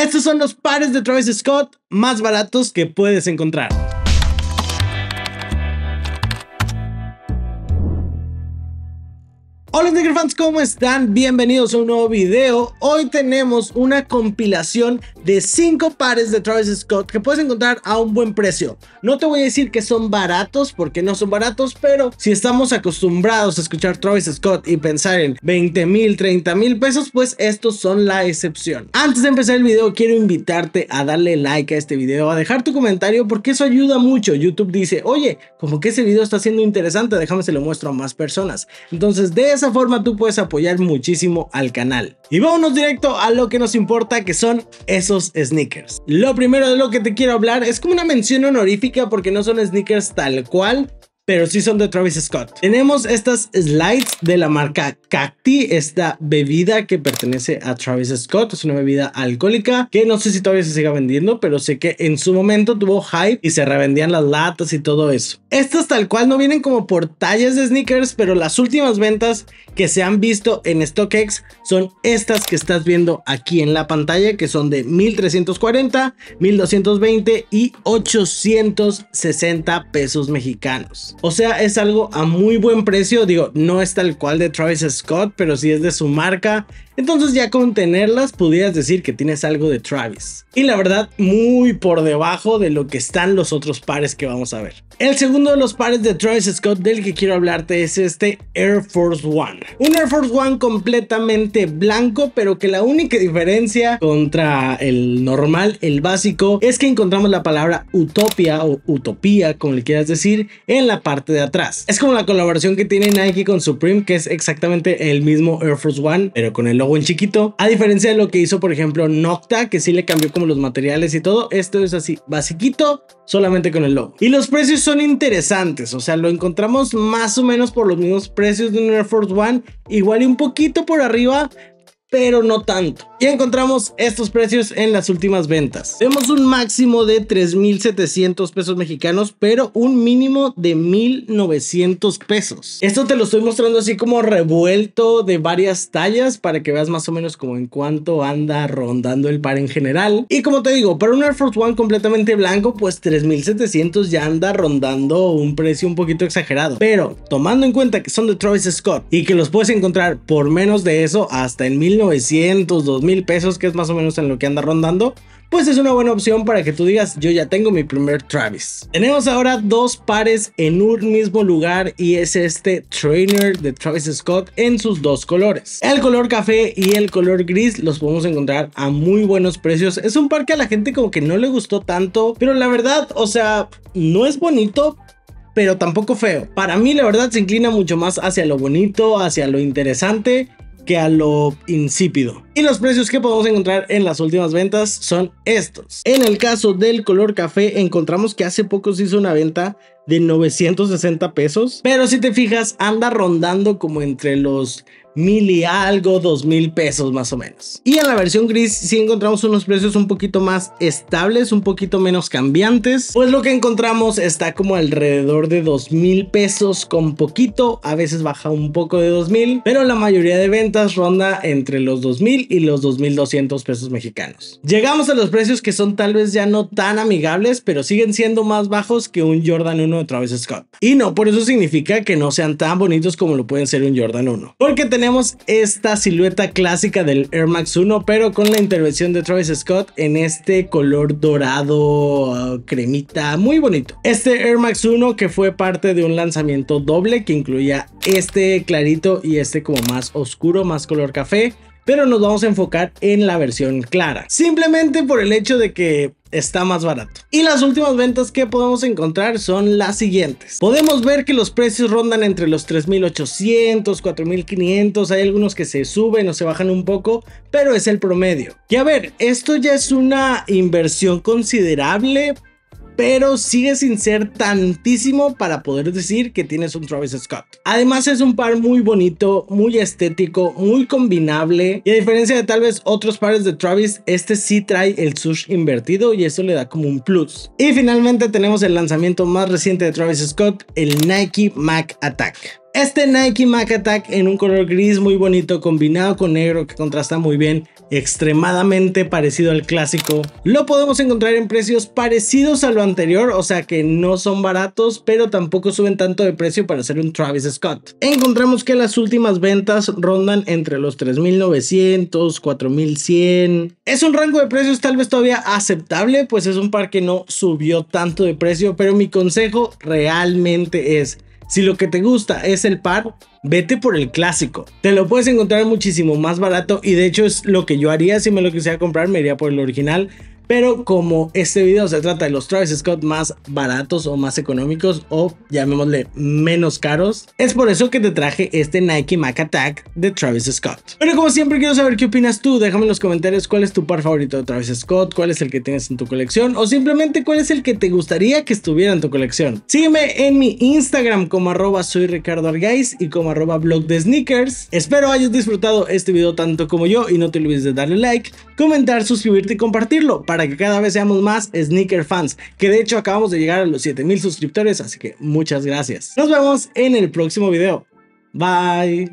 Estos son los pares de Travis Scott más baratos que puedes encontrar. fans, fans, ¿cómo están? Bienvenidos a un nuevo video. Hoy tenemos una compilación de 5 pares de Travis Scott que puedes encontrar a un buen precio. No te voy a decir que son baratos porque no son baratos, pero si estamos acostumbrados a escuchar Travis Scott y pensar en 20 mil, 30 mil pesos, pues estos son la excepción. Antes de empezar el video, quiero invitarte a darle like a este video, a dejar tu comentario porque eso ayuda mucho. YouTube dice, oye, como que ese video está siendo interesante, déjame se lo muestro a más personas. Entonces, de esa forma forma tú puedes apoyar muchísimo al canal. Y vámonos directo a lo que nos importa, que son esos sneakers. Lo primero de lo que te quiero hablar es como una mención honorífica porque no son sneakers tal cual, pero sí son de Travis Scott. Tenemos estas slides de la marca Cacti, esta bebida que pertenece a Travis Scott. Es una bebida alcohólica que no sé si todavía se siga vendiendo, pero sé que en su momento tuvo hype y se revendían las latas y todo eso. Estas tal cual no vienen como por tallas de sneakers, pero las últimas ventas que se han visto en StockX son estas que estás viendo aquí en la pantalla, que son de 1340, 1220 y 860 pesos mexicanos. O sea, es algo a muy buen precio. Digo, no es tal cual de Travis Scott, pero si es de su marca. Entonces ya con tenerlas pudieras decir que tienes algo de Travis. Y la verdad, muy por debajo de lo que están los otros pares que vamos a ver. El segundo de los pares de Travis Scott del que quiero hablarte es este Air Force One. Un Air Force One completamente blanco, pero que la única diferencia contra el normal, el básico, es que encontramos la palabra utopia o utopía, como le quieras decir, en la parte de atrás. Es como la colaboración que tiene Nike con Supreme, que es exactamente el mismo Air Force One, pero con el logo en chiquito. A diferencia de lo que hizo, por ejemplo, Nocta, que sí le cambió como los materiales y todo, esto es así, basiquito, solamente con el logo. Y los precios son interesantes, o sea, lo encontramos más o menos por los mismos precios de un Air Force One, igual y un poquito por arriba, pero no tanto. Y encontramos estos precios en las últimas ventas. Tenemos un máximo de 3.700 pesos mexicanos, pero un mínimo de 1.900 pesos. Esto te lo estoy mostrando así como revuelto de varias tallas para que veas más o menos como en cuánto anda rondando el par en general. Y como te digo, para un Air Force One completamente blanco, pues 3.700 ya anda rondando un precio un poquito exagerado. Pero tomando en cuenta que son de Travis Scott y que los puedes encontrar por menos de eso hasta en 1.900, 2.000 mil pesos, que es más o menos en lo que anda rondando, pues es una buena opción para que tú digas, yo ya tengo mi primer Travis. Tenemos ahora dos pares en un mismo lugar y es este Trainer de Travis Scott en sus dos colores. El color café y el color gris los podemos encontrar a muy buenos precios. Es un par que a la gente como que no le gustó tanto, pero la verdad, o sea, no es bonito, pero tampoco feo. Para mí la verdad se inclina mucho más hacia lo bonito, hacia lo interesante que a lo insípido. Y los precios que podemos encontrar en las últimas ventas son estos. En el caso del color café, encontramos que hace poco se hizo una venta de 960 pesos. Pero si te fijas, anda rondando como entre los mil y algo, dos mil pesos más o menos. Y en la versión gris si encontramos unos precios un poquito más estables, un poquito menos cambiantes. Pues lo que encontramos está como alrededor de dos mil pesos con poquito, a veces baja un poco de dos mil, pero la mayoría de ventas ronda entre los dos mil y los 2.200 pesos mexicanos. Llegamos a los precios que son tal vez ya no tan amigables, pero siguen siendo más bajos que un Jordan 1 de Travis Scott. Y no, por eso significa que no sean tan bonitos como lo pueden ser un Jordan 1. Porque tenemos esta silueta clásica del Air Max 1, pero con la intervención de Travis Scott en este color dorado cremita, muy bonito. Este Air Max 1 que fue parte de un lanzamiento doble que incluía este clarito y este como más oscuro, más color café pero nos vamos a enfocar en la versión clara, simplemente por el hecho de que está más barato. Y las últimas ventas que podemos encontrar son las siguientes. Podemos ver que los precios rondan entre los 3.800, 4.500, hay algunos que se suben o se bajan un poco, pero es el promedio. Y a ver, esto ya es una inversión considerable pero sigue sin ser tantísimo para poder decir que tienes un Travis Scott. Además es un par muy bonito, muy estético, muy combinable y a diferencia de tal vez otros pares de Travis, este sí trae el sush invertido y eso le da como un plus. Y finalmente tenemos el lanzamiento más reciente de Travis Scott, el Nike Mac Attack. Este Nike Mac Attack en un color gris muy bonito combinado con negro que contrasta muy bien extremadamente parecido al clásico. Lo podemos encontrar en precios parecidos a lo anterior, o sea que no son baratos, pero tampoco suben tanto de precio para ser un Travis Scott. Encontramos que las últimas ventas rondan entre los 3.900, 4.100. Es un rango de precios tal vez todavía aceptable, pues es un par que no subió tanto de precio, pero mi consejo realmente es si lo que te gusta es el par, vete por el clásico. Te lo puedes encontrar muchísimo más barato y de hecho es lo que yo haría si me lo quisiera comprar, me iría por el original. Pero como este video se trata de los Travis Scott más baratos o más económicos o llamémosle menos caros, es por eso que te traje este Nike Mac Attack de Travis Scott. Pero como siempre quiero saber qué opinas tú, déjame en los comentarios cuál es tu par favorito de Travis Scott, cuál es el que tienes en tu colección o simplemente cuál es el que te gustaría que estuviera en tu colección. Sígueme en mi Instagram como arroba soy Ricardo y como arroba blog de sneakers. Espero hayas disfrutado este video tanto como yo y no te olvides de darle like, comentar, suscribirte y compartirlo para que cada vez seamos más sneaker fans, que de hecho acabamos de llegar a los 7000 suscriptores, así que muchas gracias. Nos vemos en el próximo video. Bye.